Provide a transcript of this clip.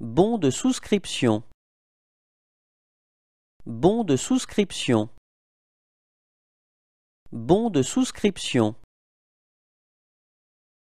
Bon de souscription. Bon de souscription. Bon de souscription.